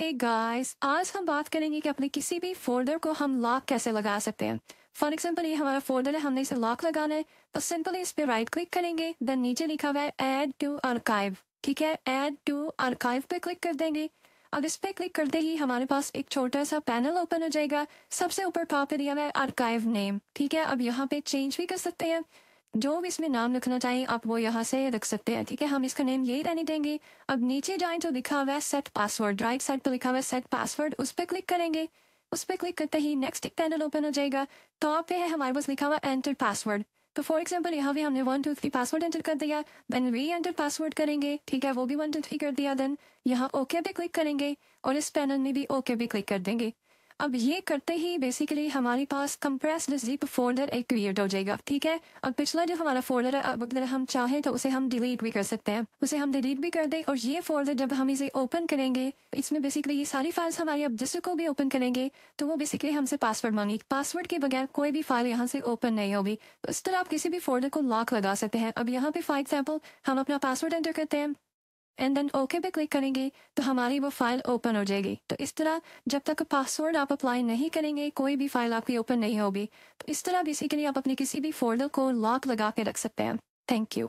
Hey guys, आज हम बात करेंगे कि अपने किसी भी फोल्डर को हम लॉक कैसे लगा सकते हैं फॉर एग्जाम्पल ये हमारा फोल्डर है हमने इसे लॉक लगाना है तो सिंपली इस पे राइट क्लिक करेंगे देन नीचे लिखा हुआ है एड टू आरकाइव ठीक है एड टू आरकाइव पे क्लिक कर देंगे अब इस पे क्लिक करते ही हमारे पास एक छोटा सा पैनल ओपन हो जाएगा सबसे ऊपर टॉप पे दिया हुआ है आरकाइव नेम ठीक है अब यहाँ पे चेंज भी कर सकते हैं जो भी इसमें नाम लिखना चाहिए आप वो यहाँ से लिख सकते हैं ठीक है हम इसका नेम यही रहने देंगे अब नीचे जाएं तो लिखा हुआ है सेट पासवर्ड राइट साइड पर लिखा हुआ है सेट पासवर्ड उस पर क्लिक करेंगे उस पर क्लिक करते ही नेक्स्ट एक पैनल ओपन हो जाएगा तो आप पे है हमारे पास लिखा हुआ एंटर पासवर्ड तो फॉर एग्जाम्पल यहाँ भी हमने one two three password enter कर दिया देन री एंटर पासवर्ड करेंगे ठीक है वो भी वन टू थ्री कर दिया देन यहाँ ओके पे क्लिक करेंगे और इस पैनल में भी ओके पे क्लिक कर देंगे अब ये करते ही बेसिकली हमारे पास कंप्रेस्ड जिप फोल्डर एक क्रिएट हो जाएगा ठीक है अब पिछला जो हमारा फोल्डर है अब अगर हम चाहें तो उसे हम डिलीट भी कर सकते हैं उसे हम डिलीट भी कर दें और ये फोल्डर जब हम इसे ओपन करेंगे इसमें बेसिकली ये सारी फाइल्स हमारी अब जिसको भी ओपन करेंगे तो वो बेसिकली हमसे पासवर्ड मांगी पासवर्ड के बगैर कोई भी फाइल यहाँ से ओपन नहीं होगी तो इस तरह आप किसी भी फोल्डर को लॉक लगा सकते हैं अब यहाँ पे फॉर एग्जाम्पल हम अपना पासवर्ड एंटर करते हैं एंड देन ओके पे क्लिक करेंगे तो हमारी वो फाइल ओपन हो जाएगी तो इस तरह जब तक पासवर्ड आप अप्लाई नहीं करेंगे कोई भी फाइल आपकी ओपन नहीं होगी तो इस तरह बेसिकली आप अपने किसी भी फोल्डर को लॉक लगा के रख सकते हैं थैंक यू